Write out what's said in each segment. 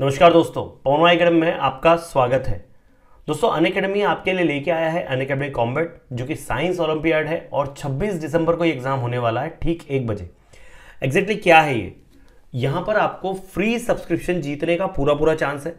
नमस्कार दोस्तों पवनो अकेडमी में आपका स्वागत है दोस्तों अन अकेडमी आपके लिए लेके आया है अन अकेडमी कॉम्बेट जो कि साइंस ओलंपियाड है और 26 दिसंबर को एग्जाम होने वाला है ठीक एक बजे एग्जैक्टली क्या है ये यहाँ पर आपको फ्री सब्सक्रिप्शन जीतने का पूरा पूरा चांस है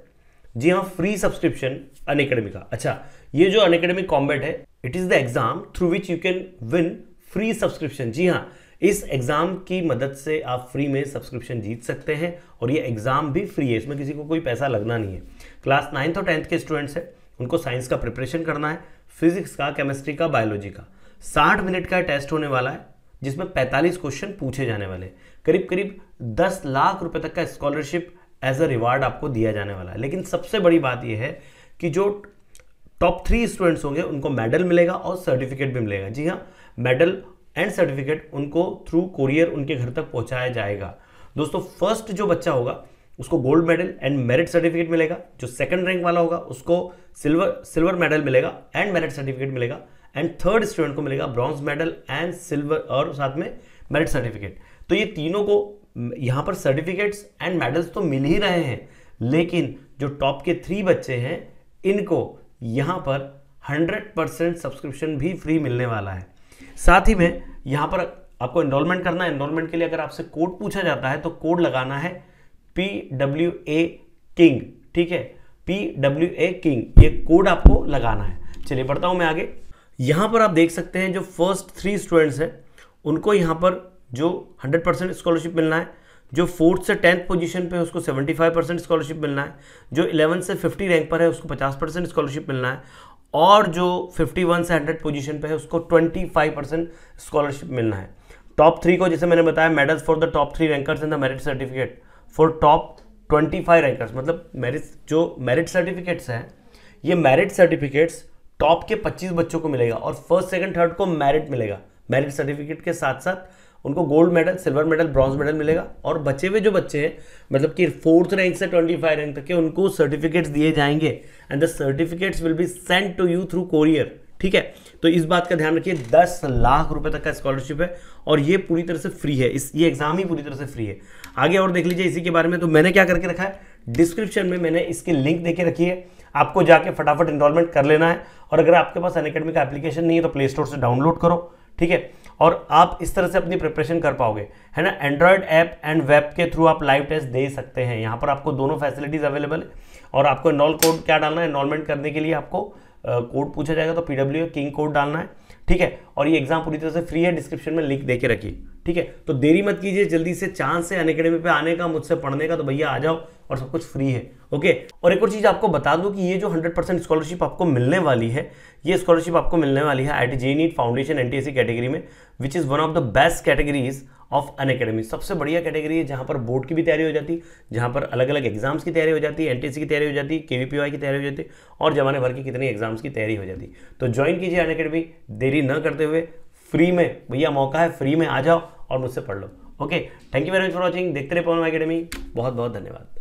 जी हाँ फ्री सब्सक्रिप्शन अन अकेडमी का अच्छा ये जो अन अकेडमी कॉम्बेट है it is the exam through which you can win free subscription जी हाँ इस एग्ज़ाम की मदद से आप फ्री में सब्सक्रिप्शन जीत सकते हैं और ये एग्ज़ाम भी फ्री है इसमें किसी को कोई पैसा लगना नहीं है क्लास नाइन्थ और टेंथ के स्टूडेंट्स हैं उनको साइंस का प्रिपरेशन करना है फिजिक्स का केमिस्ट्री का बायोलॉजी का साठ मिनट का टेस्ट होने वाला है जिसमें पैंतालीस क्वेश्चन पूछे जाने वाले करीब करीब दस लाख रुपए तक का स्कॉलरशिप एज अ रिवार्ड आपको दिया जाने वाला है लेकिन सबसे बड़ी बात यह है कि जो टॉप थ्री स्टूडेंट्स होंगे उनको मेडल मिलेगा और सर्टिफिकेट भी मिलेगा जी हाँ मेडल एंड सर्टिफिकेट उनको थ्रू कोरियर उनके घर तक पहुंचाया जाएगा दोस्तों फर्स्ट जो बच्चा होगा उसको gold medal and merit certificate मिलेगा जो सेकंड रैंक वाला होगा उसको सिल्वर सिल्वर मेडल मिलेगा एंड मेरिट सर्टिफिकेट मिलेगा एंड थर्ड स्टूडेंट को मिलेगा ब्रॉन्ज मेडल एंड सिल्वर और साथ में मेरिट सर्टिफिकेट तो ये तीनों को यहाँ पर सर्टिफिकेट्स एंड मेडल्स तो मिल ही रहे हैं लेकिन जो टॉप के थ्री बच्चे हैं इनको यहाँ पर 100 परसेंट सब्सक्रिप्शन भी फ्री मिलने वाला है साथ ही में यहां पर आपको एनरोलमेंट करना है एनरोलमेंट के लिए अगर आपसे कोड पूछा जाता है तो कोड लगाना है पी डब्ल्यू ए किंग ठीक है पी डब्ल्यू ए किंग ये कोड आपको लगाना है चलिए बढ़ता हूं मैं आगे यहां पर आप देख सकते हैं जो फर्स्ट थ्री स्टूडेंट्स हैं उनको यहां पर जो 100 परसेंट स्कॉलरशिप मिलना है जो फोर्थ से टेंथ पोजीशन पे है उसको 75 परसेंट स्कॉलरशिप मिलना है जो इलेवंथ से 50 रैंक पर है उसको 50 परसेंट स्कॉलरशिप मिलना है और जो 51 से 100 पोजीशन पे है उसको 25 परसेंट स्कॉलरशिप मिलना है टॉप थ्री को जैसे मैंने बताया medals for the top three rankers and the merit certificate for top 25 rankers मतलब मेरिट जो मेरिट सर्टिफिकेट्स हैं ये मेरिट सर्टिफिकेट्स टॉप के 25 बच्चों को मिलेगा और फर्स्ट सेकेंड थर्ड को मेरिट मिलेगा मेरिट सर्टिफिकेट के साथ साथ उनको gold medal silver medal bronze medal मिलेगा और बचे हुए जो बच्चे हैं मतलब कि फोर्थ रैंक से ट्वेंटी फाइव रैंक तक के उनको सर्टिफिकेट्स दिए जाएंगे and the certificates will be send to you through courier ठीक है तो इस बात का ध्यान रखिए दस लाख रुपए तक का स्कॉलरशिप है और ये पूरी तरह से फ्री है इस ये एग्जाम ही पूरी तरह से फ्री है आगे और देख लीजिए इसी के बारे में तो मैंने क्या करके रखा है डिस्क्रिप्शन में मैंने इसके लिंक देके रखी है आपको जाके फटाफट इनरोलमेंट कर लेना है और अगर आपके पास अन का एप्लीकेशन नहीं है तो प्ले स्टोर से डाउनलोड करो ठीक है और आप इस तरह से अपनी प्रिपरेशन कर पाओगे है ना एंड्रॉयड ऐप एंड वेब के थ्रू आप लाइव टेस्ट दे सकते हैं यहाँ पर आपको दोनों फैसिलिटीज़ अवेलेबल है और आपको इनॉल कोड क्या डालना है इनॉलमेंट करने के लिए आपको कोड पूछा जाएगा तो पी किंग कोड डालना है ठीक है और ये एग्जाम पूरी तरह से फ्री है डिस्क्रिप्शन में लिंक दे के रखिए ठीक है तो देरी मत कीजिए जल्दी से चांस है अनकेडमी पे आने का मुझसे पढ़ने का तो भैया आ जाओ और सब कुछ फ्री है ओके और एक और चीज़ आपको बता दूं कि ये जो 100 परसेंट स्कॉलरशिप आपको मिलने वाली है ये स्कॉलरशिप आपको मिलने वाली है I T J NEET foundation and category में which is one of the best categories of Unacademy सबसे बढ़िया कैटेगरी है जहाँ पर बोर्ड की भी तैयारी हो जाती जहाँ पर अलग अलग एग्जाम्स की तैयारी हो जाती है एन की तैयारी हो जाती के वी की तैयारी हो जाती और जमाने भर की कितनी एग्जाम्स की तैयारी हो जाती तो ज्वाइन कीजिए अन अकेडमी देरी न करते हुए फ्री में भैया मौका है फ्री में आ जाओ और मुझसे पढ़ लो okay thank you very much for watching देखते रहे पवन अकेडमी बहुत बहुत धन्यवाद